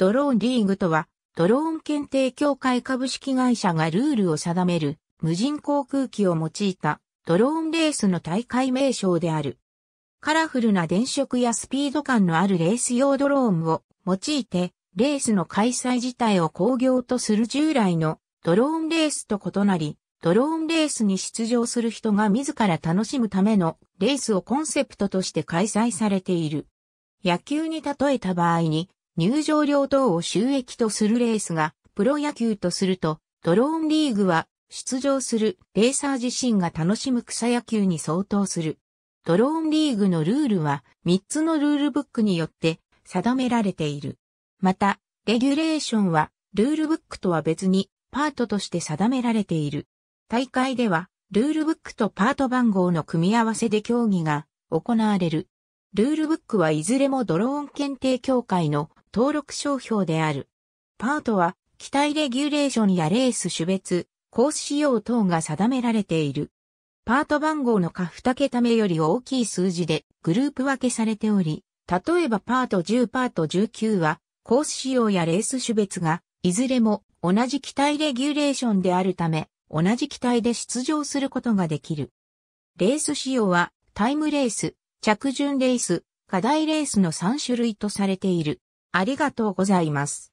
ドローンリーグとは、ドローン検定協会株式会社がルールを定める無人航空機を用いたドローンレースの大会名称である。カラフルな電飾やスピード感のあるレース用ドローンを用いて、レースの開催自体を工業とする従来のドローンレースと異なり、ドローンレースに出場する人が自ら楽しむためのレースをコンセプトとして開催されている。野球に例えた場合に、入場料等を収益とするレースがプロ野球とすると、ドローンリーグは出場するレーサー自身が楽しむ草野球に相当する。ドローンリーグのルールは3つのルールブックによって定められている。また、レギュレーションはルールブックとは別にパートとして定められている。大会ではルールブックとパート番号の組み合わせで競技が行われる。ルールブックはいずれもドローン検定協会の登録商標である。パートは、機体レギュレーションやレース種別、コース仕様等が定められている。パート番号の下2桁目より大きい数字でグループ分けされており、例えばパート10パート19は、コース仕様やレース種別が、いずれも同じ機体レギュレーションであるため、同じ機体で出場することができる。レース仕様は、タイムレース、着順レース、課題レースの3種類とされている。ありがとうございます。